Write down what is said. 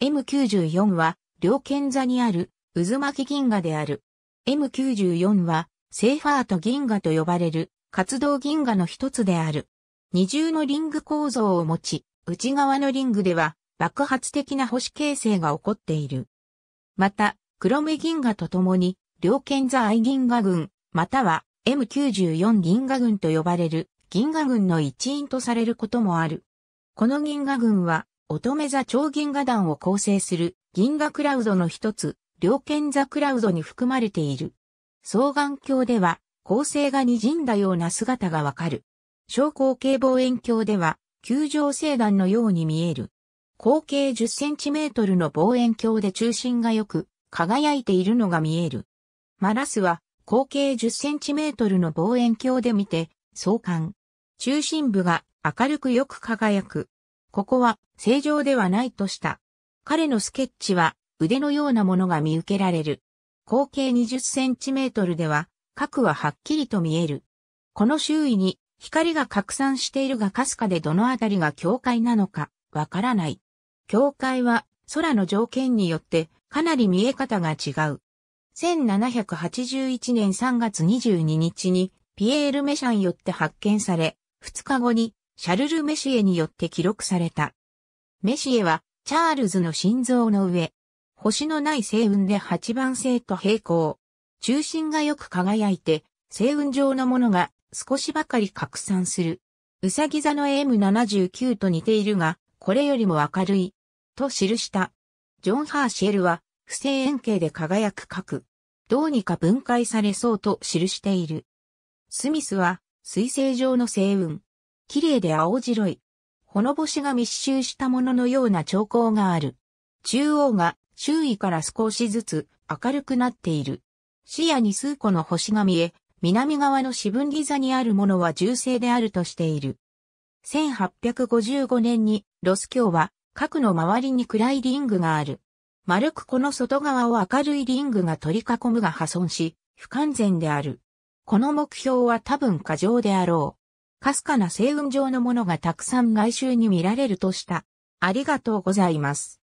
M94 は、両剣座にある、渦巻き銀河である。M94 は、セーファート銀河と呼ばれる、活動銀河の一つである。二重のリング構造を持ち、内側のリングでは、爆発的な星形成が起こっている。また、黒目銀河とともに、両剣座愛銀河群、または M94 銀河群と呼ばれる銀河群の一員とされることもある。この銀河群は乙女座超銀河団を構成する銀河クラウドの一つ、両剣座クラウドに含まれている。双眼鏡では、恒星が滲んだような姿がわかる。小口径望遠鏡では、球状星団のように見える。口径10センチメートルの望遠鏡で中心がよく、輝いているのが見える。マラスは、口径10センチメートルの望遠鏡で見て、相関。中心部が明るくよく輝く。ここは正常ではないとした。彼のスケッチは腕のようなものが見受けられる。口径20センチメートルでは、核ははっきりと見える。この周囲に光が拡散しているがかすかでどのあたりが境界なのか、わからない。境界は空の条件によってかなり見え方が違う。1781年3月22日にピエール・メシャンよって発見され、2日後にシャルル・メシエによって記録された。メシエは、チャールズの心臓の上、星のない星雲で8番星と平行、中心がよく輝いて、星雲状のものが少しばかり拡散する。うさぎ座の AM79 と似ているが、これよりも明るい、と記した。ジョン・ハーシェルは、不正円形で輝く核。どうにか分解されそうと記している。スミスは、水星上の星雲、綺麗で青白い。ほのぼしが密集したもののような兆候がある。中央が周囲から少しずつ明るくなっている。視野に数個の星が見え、南側の四分ギ座にあるものは銃声であるとしている。1855年にロス教は核の周りに暗いリングがある。丸くこの外側を明るいリングが取り囲むが破損し、不完全である。この目標は多分過剰であろう。かすかな星雲状のものがたくさん外周に見られるとした。ありがとうございます。